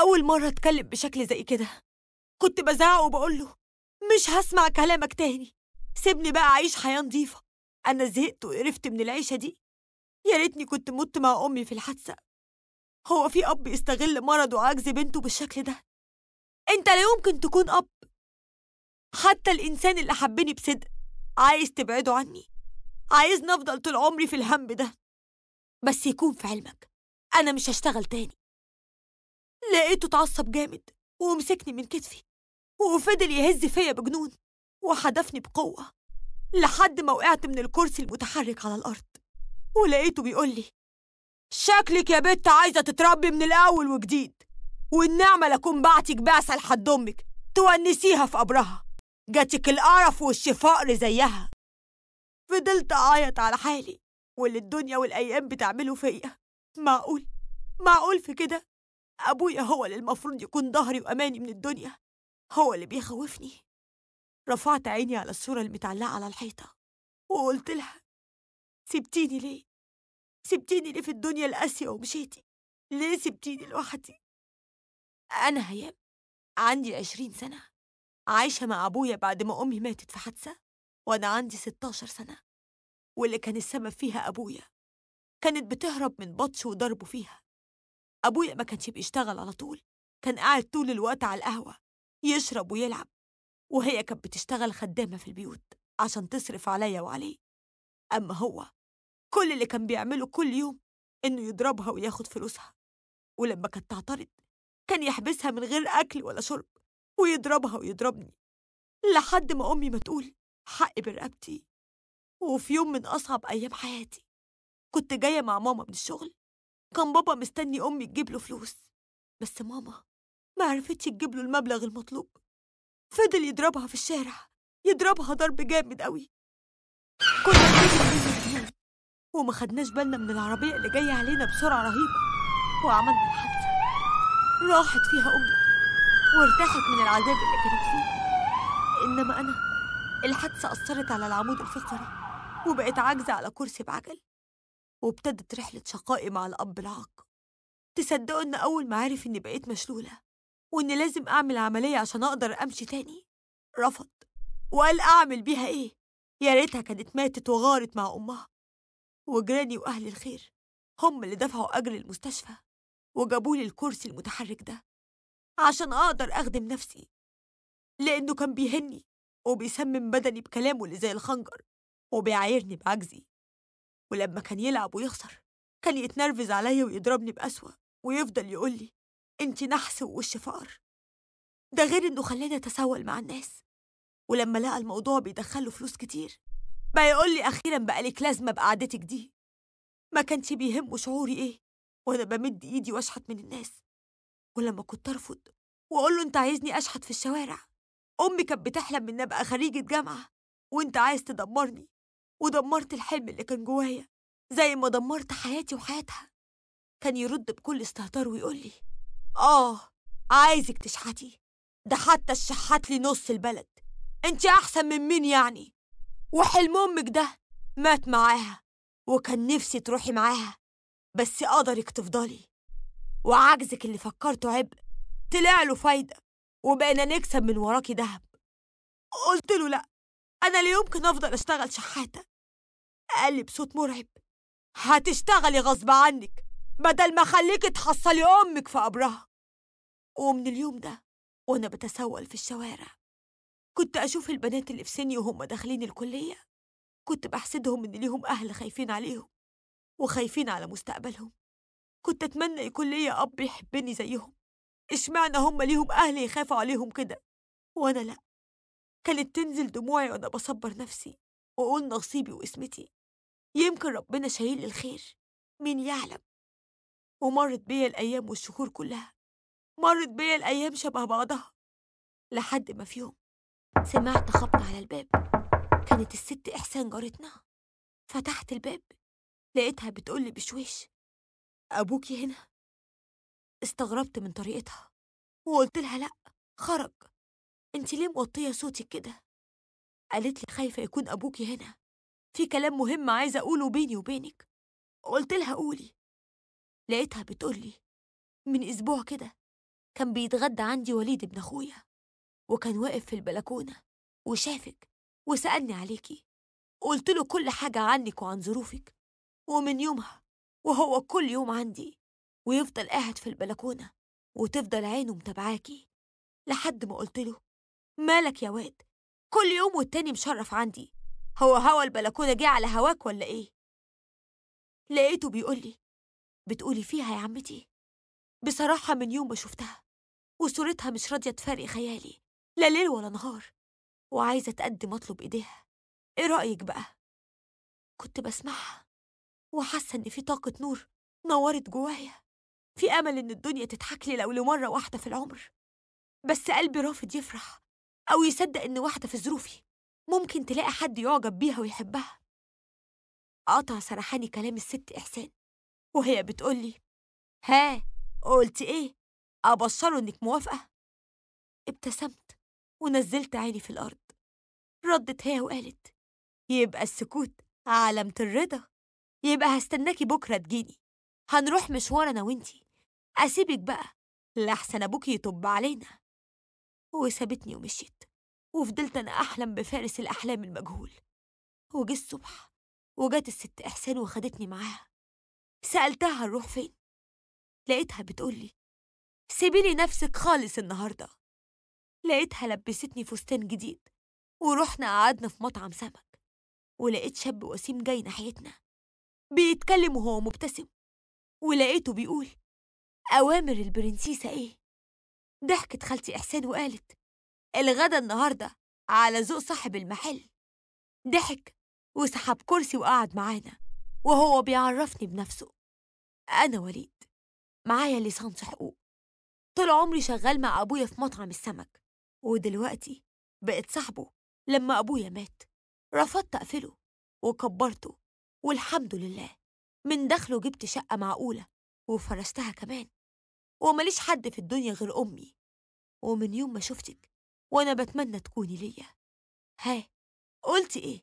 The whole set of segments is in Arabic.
أول مرة أتكلم بشكل زي كده كنت بزعق وبقوله مش هسمع كلامك تاني سيبني بقى أعيش حياة نظيفة أنا زهقت وقرفت من العيشة دي يا ريتني كنت مت مع أمي في الحادثة هو في أب يستغل مرضه وعجز بنته بالشكل ده أنت لا يمكن تكون أب حتى الإنسان اللي حبني بصدق عايز تبعده عني عايزني أفضل طول عمري في الهم ده بس يكون في علمك أنا مش هشتغل تاني لقيته اتعصب جامد ومسكني من كتفي وفضل يهز فيا بجنون وحدفني بقوة لحد ما وقعت من الكرسي المتحرك على الأرض ولقيته بيقول لي شكلك يا بت عايزة تتربي من الأول وجديد والنعمة لكم بعتك بعثة لحد أمك تونسيها في قبرها جاتك القرف والشفقر زيها فضلت أعيط على حالي واللي الدنيا والأيام بتعمله فيا معقول معقول في كده أبويا هو اللي المفروض يكون ظهري وأماني من الدنيا هو اللي بيخوفني رفعت عيني على الصورة المتعلقة على الحيطة وقلت لها سبتيني ليه؟ سبتيني ليه في الدنيا القاسية ومشيتي؟ ليه سبتيني لوحدي؟ أنا هيام عندي عشرين سنة عايشة مع أبويا بعد ما أمي ماتت في حادثة وأنا عندي ستاشر سنة واللي كان السبب فيها أبويا كانت بتهرب من بطش وضربه فيها أبويا ما كانش بيشتغل على طول كان قاعد طول الوقت على القهوة يشرب ويلعب وهي كانت بتشتغل خدامة في البيوت عشان تصرف عليا وعليه أما هو كل اللي كان بيعمله كل يوم إنه يضربها وياخد فلوسها ولما كانت تعترض كان يحبسها من غير أكل ولا شرب ويضربها ويضربني لحد ما أمي ما تقول حق برقبتي وفي يوم من أصعب أيام حياتي كنت جاية مع ماما من الشغل كان بابا مستني أمي تجيب له فلوس بس ماما ما عرفتش تجيب له المبلغ المطلوب فضل يضربها في الشارع يضربها ضرب جامد قوي كنا بنجري وما خدناش بالنا من العربية اللي جاية علينا بسرعة رهيبة وعملنا الحادثة راحت فيها أمي وارتاحت من العذاب اللي كانت فيه إنما أنا الحادثة أثرت على العمود الفقري وبقت عاجزة على كرسي بعجل وابتدت رحلة شقائي مع الأب العاق تصدقوا إن أول ما عرف إني بقيت مشلولة وإني لازم أعمل عملية عشان أقدر أمشي تاني رفض وقال أعمل بيها إيه يا ريتها كانت ماتت وغارت مع أمها وجيراني وأهل الخير هم اللي دفعوا أجر المستشفى وجابولي الكرسي المتحرك ده عشان أقدر أخدم نفسي لأنه كان بيهني وبيسمم بدني بكلامه اللي زي الخنجر وبيعايرني بعجزي ولما كان يلعب ويخسر كان يتنرفز عليا ويضربني بأسوأ ويفضل يقول لي انت نحس ووش فقر ده غير انه خلاني اتسول مع الناس ولما لقى الموضوع بيدخله فلوس كتير بقى يقول لي اخيرا بقى لك لازمه بقعدتك دي ما كانش بيهمه شعوري ايه وانا بمد ايدي واشحت من الناس ولما كنت ارفض واقول له انت عايزني اشحت في الشوارع امي كانت بتحلم ان ابقى خريجه جامعه وانت عايز تدمرني ودمرت الحلم اللي كان جوايا زي ما دمرت حياتي وحياتها كان يرد بكل استهتار ويقول لي آه عايزك تشحتي ده حتى الشحات لي نص البلد انت أحسن من مين يعني وحلم أمك ده مات معاها وكان نفسي تروحي معاها بس قدرك تفضلي وعجزك اللي فكرته عبء طلع له فايدة وبقينا نكسب من وراكي دهب قلت له لأ أنا لا يمكن أفضل أشتغل شحاتة قال لي بصوت مرعب هتشتغلي غصب عنك بدل ما خليك تحصلي أمك في قبرها ومن اليوم ده وأنا بتسول في الشوارع كنت أشوف البنات اللي في سني وهم داخلين الكلية كنت بحسدهم إن ليهم أهل خايفين عليهم وخايفين على مستقبلهم كنت أتمنى يكون ليا أب يحبني زيهم إشمعنى هم ليهم أهل يخافوا عليهم كده وأنا لأ كانت تنزل دموعي وأنا بصبر نفسي وأقول نصيبي وقسمتي يمكن ربنا شايل الخير مين يعلم ومرت بيا الأيام والشهور كلها مرت بيا الأيام شبه بعضها لحد ما في يوم سمعت خبط على الباب كانت الست إحسان جارتنا فتحت الباب لقيتها بتقولي بشويش أبوكي هنا استغربت من طريقتها وقلت لها لأ خرج انت ليه موطية صوتك كده قالت لي خايفة يكون أبوكي هنا في كلام مهم عايزة أقوله بيني وبينك قلت لها قولي لقيتها بتقولي من أسبوع كده كان بيتغدى عندي وليد ابن أخويا وكان واقف في البلكونة وشافك وسألني عليكي قلت له كل حاجة عنك وعن ظروفك ومن يومها وهو كل يوم عندي ويفضل قاعد في البلكونة وتفضل عينه متابعاكي لحد ما قلت له مالك يا واد كل يوم والتاني مشرف عندي هو هوا البلكونة جه على هواك ولا إيه؟ لقيته بيقولي بتقولي فيها يا عمتي بصراحة من يوم ما شفتها وصورتها مش راضية تفارق خيالي لا ليل ولا نهار وعايزة تقدم أطلب إيديها إيه رأيك بقى؟ كنت بسمعها وحاسة إن في طاقة نور نورت جوايا في أمل إن الدنيا تضحك لي لو لمرة واحدة في العمر بس قلبي رافض يفرح أو يصدق إن واحدة في ظروفي ممكن تلاقي حد يعجب بيها ويحبها قطع سرحاني كلام الست إحسان وهي بتقولي ها قلت إيه أبشره إنك موافقة ابتسمت ونزلت عيني في الأرض ردت هي وقالت يبقى السكوت علامة الرضا يبقى هستناكي بكرة تجيني هنروح مشوار أنا وإنتي أسيبك بقى لأحسن أبوكي يطب علينا وسابتني ومشيت وفضلت أنا أحلم بفارس الأحلام المجهول وجه الصبح وجات الست إحسان وخدتني معاها سألتها هنروح فين لقيتها بتقولي سيبيلي نفسك خالص النهاردة لقيتها لبستني فستان جديد ورحنا قعدنا في مطعم سمك ولقيت شاب وسيم جاي ناحيتنا بيتكلم وهو مبتسم ولقيته بيقول أوامر البرنسيسة إيه؟ ضحكت خالتي إحسان وقالت الغدا النهارده على ذوق صاحب المحل ضحك وسحب كرسي وقعد معانا وهو بيعرفني بنفسه أنا وليد معايا ليسانس حقوق طول عمري شغال مع أبويا في مطعم السمك ودلوقتي بقت صاحبه لما أبويا مات رفضت أقفله وكبرته والحمد لله من دخله جبت شقة معقولة وفرشتها كمان ومليش حد في الدنيا غير أمي ومن يوم ما شفتك وأنا بتمنى تكوني ليا ها قلتي إيه؟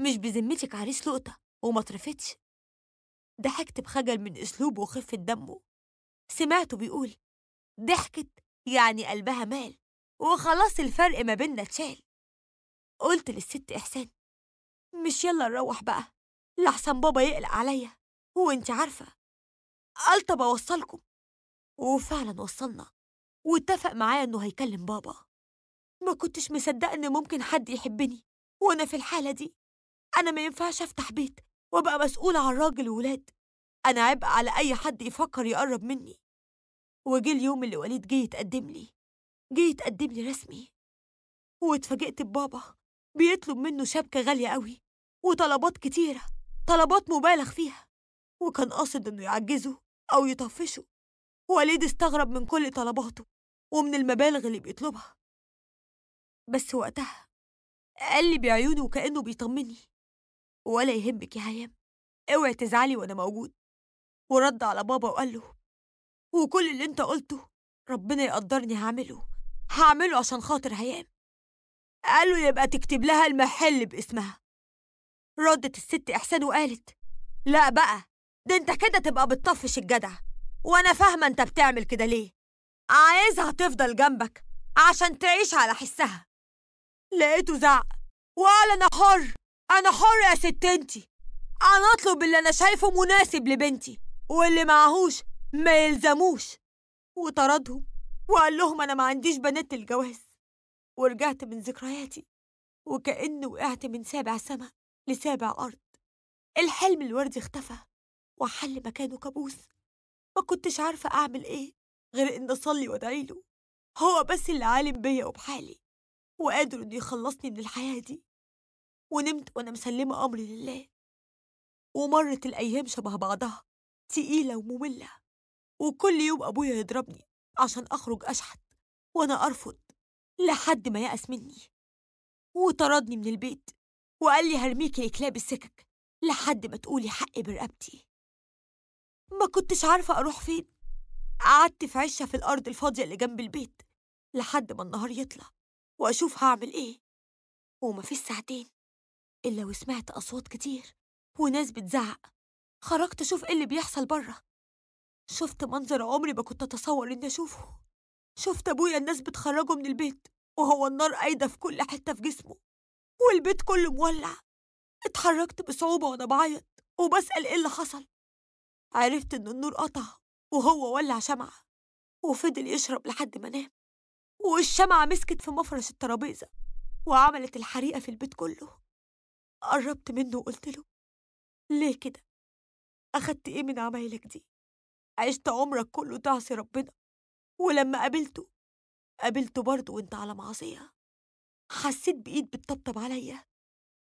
مش بذمتك عريس لقطة وما طرفتش ضحكت بخجل من أسلوبه وخفة دمه سمعته بيقول ضحكت يعني قلبها مال وخلاص الفرق ما بينا اتشال قلت للست إحسان مش يلا نروح بقى لحسن بابا يقلق عليا وانت عارفة قلت بوصلكم وفعلا وصلنا واتفق معايا انه هيكلم بابا ما كنتش مصدقة إن ممكن حد يحبني وأنا في الحالة دي أنا ما ينفعش أفتح بيت وأبقى مسؤولة عن راجل وولاد أنا عبء على أي حد يفكر يقرب مني وجه اليوم اللي وليد جه يتقدم لي جه يتقدم لي رسمي واتفاجئت ببابا بيطلب منه شبكة غالية قوي وطلبات كتيرة طلبات مبالغ فيها وكان قاصد إنه يعجزه أو يطفشه وليد استغرب من كل طلباته ومن المبالغ اللي بيطلبها بس وقتها قال لي بعيونه وكأنه بيطمني ولا يهمك يا هيام اوعي تزعلي وانا موجود ورد على بابا وقال له وكل اللي انت قلته ربنا يقدرني هعمله هعمله عشان خاطر هيام قال له يبقى تكتب لها المحل باسمها ردت الست احسان وقالت لا بقى ده انت كده تبقى بتطفش الجدع وانا فاهمه انت بتعمل كده ليه عايزها تفضل جنبك عشان تعيش على حسها لقيته زعق وقال أنا حر أنا حر يا ست انتي أنا أطلب اللي أنا شايفه مناسب لبنتي واللي معهوش ما يلزموش وطردهم وقال لهم أنا ما عنديش بنات الجواز ورجعت من ذكرياتي وكأني وقعت من سابع سماء لسابع أرض الحلم الوردي اختفى وحل مكانه كابوس ما كنتش عارفة أعمل إيه غير إن أصلي وأدعيله هو بس اللي عالم بيا وبحالي وقادر إنه يخلصني من الحياة دي ونمت وأنا مسلمة أمري لله ومرت الأيام شبه بعضها تقيلة ومملة وكل يوم أبويا يضربني عشان أخرج أشحت وأنا أرفض لحد ما يأس مني وطردني من البيت وقال لي هرميكي لكلاب السكك لحد ما تقولي حقي برقبتي ما كنتش عارفة أروح فين قعدت في عشة في الأرض الفاضية اللي جنب البيت لحد ما النهار يطلع وأشوف هعمل إيه وما في ساعتين إلا وسمعت أصوات كتير وناس بتزعق خرجت أشوف إيه اللي بيحصل بره شفت منظر عمري ما كنت أتصور إني أشوفه شفت أبويا الناس بتخرجه من البيت وهو النار قايدة في كل حتة في جسمه والبيت كله مولع اتحركت بصعوبة وأنا بعيط وبسأل إيه اللي حصل عرفت إن النور قطع وهو ولع شمعة وفضل يشرب لحد ما نام والشمعة مسكت في مفرش الترابيزة وعملت الحريقة في البيت كله قربت منه وقلت له ليه كده؟ أخدت إيه من عمايلك دي؟ عشت عمرك كله تعصي ربنا ولما قابلته قابلته برضه وانت على معصية حسيت بإيد بتطبطب عليا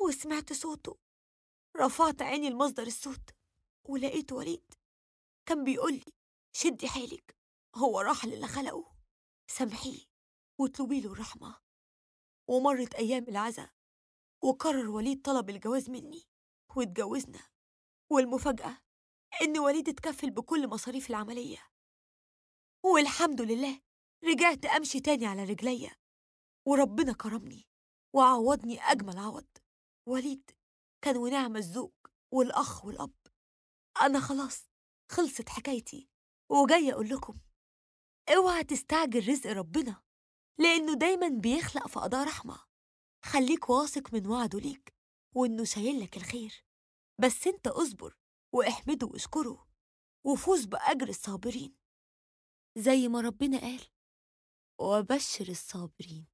وسمعت صوته رفعت عيني لمصدر الصوت ولقيت وليد كان بيقولي شدي حيلك هو راح للي خلقه سامحيه واطلبي له الرحمة ومرت أيام العزاء وقرر وليد طلب الجواز مني واتجوزنا والمفاجأة إن وليد اتكفل بكل مصاريف العملية والحمد لله رجعت أمشي تاني على رجليا وربنا كرمني وعوضني أجمل عوض وليد كان ونعم الزوج والأخ والأب أنا خلاص خلصت حكايتي وجاية أقول لكم اوعى تستعجل رزق ربنا لأنه دايما بيخلق في قضاء رحمة خليك واثق من وعده ليك وإنه شايل لك الخير بس أنت اصبر واحمده واشكره وفوز بأجر الصابرين زي ما ربنا قال وبشر الصابرين